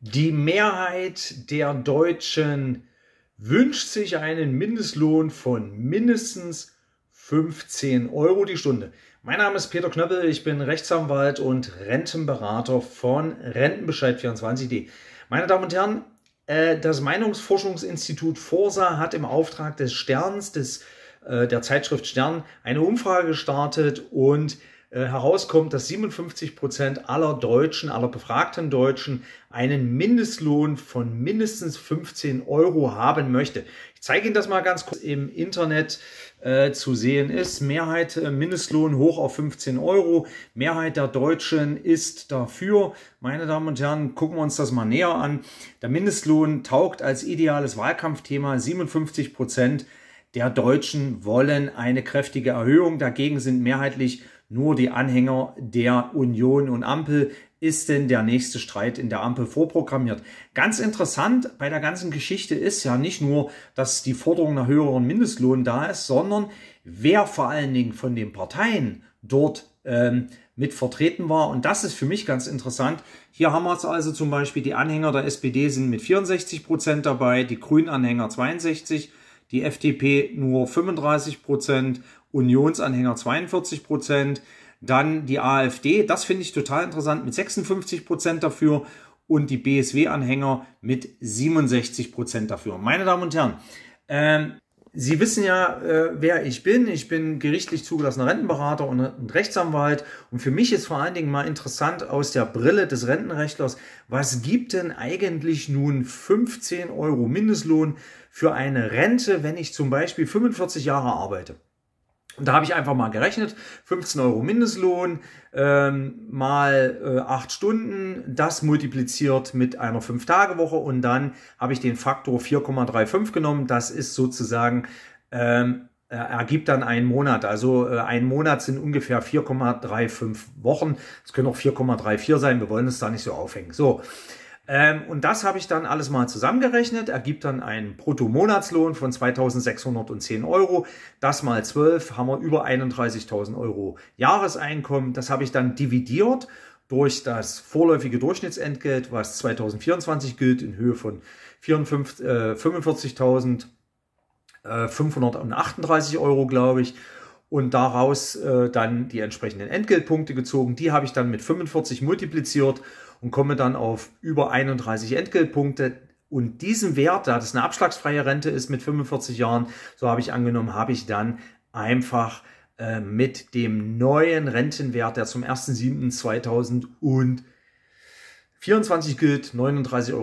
Die Mehrheit der Deutschen wünscht sich einen Mindestlohn von mindestens 15 Euro die Stunde. Mein Name ist Peter Knöppel, ich bin Rechtsanwalt und Rentenberater von Rentenbescheid24.de. Meine Damen und Herren, äh, das Meinungsforschungsinstitut Forsa hat im Auftrag des Sterns, des, äh, der Zeitschrift Stern, eine Umfrage gestartet und äh, herauskommt, dass 57 Prozent aller Deutschen, aller befragten Deutschen einen Mindestlohn von mindestens 15 Euro haben möchte. Ich zeige Ihnen das mal ganz kurz im Internet äh, zu sehen ist. Mehrheit äh, Mindestlohn hoch auf 15 Euro. Mehrheit der Deutschen ist dafür. Meine Damen und Herren, gucken wir uns das mal näher an. Der Mindestlohn taugt als ideales Wahlkampfthema 57 Prozent. Der Deutschen wollen eine kräftige Erhöhung. Dagegen sind mehrheitlich nur die Anhänger der Union und Ampel ist denn der nächste Streit in der Ampel vorprogrammiert. Ganz interessant bei der ganzen Geschichte ist ja nicht nur, dass die Forderung nach höheren Mindestlohn da ist, sondern wer vor allen Dingen von den Parteien dort ähm, mit vertreten war. Und das ist für mich ganz interessant. Hier haben wir es also zum Beispiel, die Anhänger der SPD sind mit 64 Prozent dabei, die Grünen-Anhänger 62, die FDP nur 35 Prozent Unionsanhänger 42 Prozent. Dann die AfD, das finde ich total interessant, mit 56 Prozent dafür und die BSW-Anhänger mit 67 Prozent dafür. Meine Damen und Herren, ähm, Sie wissen ja, äh, wer ich bin. Ich bin gerichtlich zugelassener Rentenberater und, und Rechtsanwalt. Und für mich ist vor allen Dingen mal interessant aus der Brille des Rentenrechtlers, was gibt denn eigentlich nun 15 Euro Mindestlohn für eine Rente, wenn ich zum Beispiel 45 Jahre arbeite? Und da habe ich einfach mal gerechnet, 15 Euro Mindestlohn ähm, mal äh, 8 Stunden, das multipliziert mit einer 5-Tage-Woche und dann habe ich den Faktor 4,35 genommen. Das ist sozusagen, ähm, äh, ergibt dann einen Monat. Also äh, ein Monat sind ungefähr 4,35 Wochen. Es können auch 4,34 sein, wir wollen es da nicht so aufhängen. So, ähm, und das habe ich dann alles mal zusammengerechnet, ergibt dann einen Bruttomonatslohn von 2610 Euro. Das mal 12 haben wir über 31.000 Euro Jahreseinkommen. Das habe ich dann dividiert durch das vorläufige Durchschnittsentgelt, was 2024 gilt, in Höhe von äh, 45.538 äh, Euro, glaube ich und daraus äh, dann die entsprechenden Entgeltpunkte gezogen. Die habe ich dann mit 45 multipliziert und komme dann auf über 31 Entgeltpunkte. Und diesen Wert, da das eine abschlagsfreie Rente ist mit 45 Jahren, so habe ich angenommen, habe ich dann einfach äh, mit dem neuen Rentenwert, der zum 1.7.2000 und 24 gilt 39,32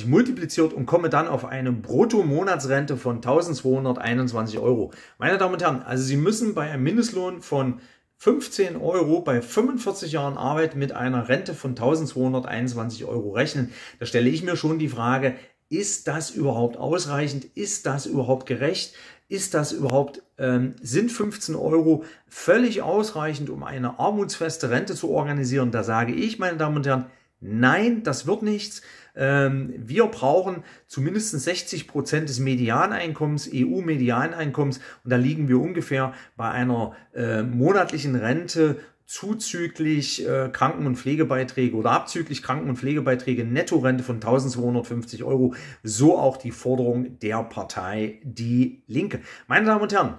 Euro multipliziert und komme dann auf eine Bruttomonatsrente von 1221 Euro. Meine Damen und Herren, also Sie müssen bei einem Mindestlohn von 15 Euro bei 45 Jahren Arbeit mit einer Rente von 1221 Euro rechnen. Da stelle ich mir schon die Frage, ist das überhaupt ausreichend? Ist das überhaupt gerecht? Ist das überhaupt, ähm, sind 15 Euro völlig ausreichend, um eine armutsfeste Rente zu organisieren? Da sage ich, meine Damen und Herren, Nein, das wird nichts. Ähm, wir brauchen zumindest 60 Prozent des Medianeinkommens, EU-Medianeinkommens. Und da liegen wir ungefähr bei einer äh, monatlichen Rente zuzüglich äh, Kranken- und Pflegebeiträge oder abzüglich Kranken- und Pflegebeiträge Nettorente von 1250 Euro. So auch die Forderung der Partei Die Linke. Meine Damen und Herren,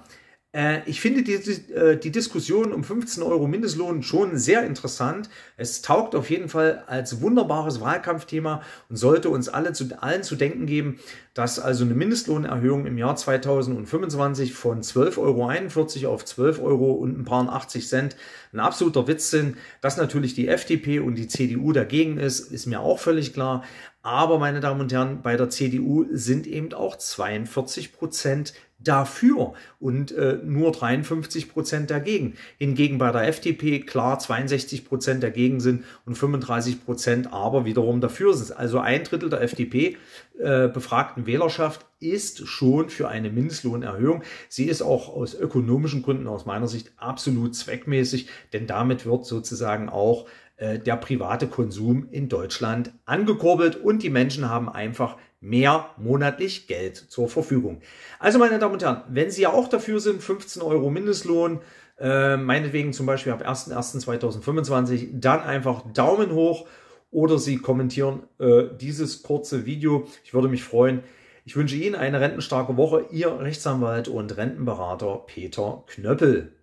äh, ich finde die, äh, die, Diskussion um 15 Euro Mindestlohn schon sehr interessant. Es taugt auf jeden Fall als wunderbares Wahlkampfthema und sollte uns alle zu, allen zu denken geben, dass also eine Mindestlohnerhöhung im Jahr 2025 von 12,41 Euro auf 12 Euro und ein paar 80 Cent ein absoluter Witz sind. Dass natürlich die FDP und die CDU dagegen ist, ist mir auch völlig klar. Aber, meine Damen und Herren, bei der CDU sind eben auch 42 Prozent dafür und äh, nur 53 Prozent dagegen. Hingegen bei der FDP klar 62 Prozent dagegen sind und 35 Prozent aber wiederum dafür sind. Also ein Drittel der FDP äh, befragten Wählerschaft ist schon für eine Mindestlohnerhöhung. Sie ist auch aus ökonomischen Gründen aus meiner Sicht absolut zweckmäßig, denn damit wird sozusagen auch äh, der private Konsum in Deutschland angekurbelt und die Menschen haben einfach mehr monatlich Geld zur Verfügung. Also meine Damen und Herren, wenn Sie ja auch dafür sind, 15 Euro Mindestlohn, äh, meinetwegen zum Beispiel ab 01.01.2025, dann einfach Daumen hoch oder Sie kommentieren äh, dieses kurze Video. Ich würde mich freuen. Ich wünsche Ihnen eine rentenstarke Woche. Ihr Rechtsanwalt und Rentenberater Peter Knöppel.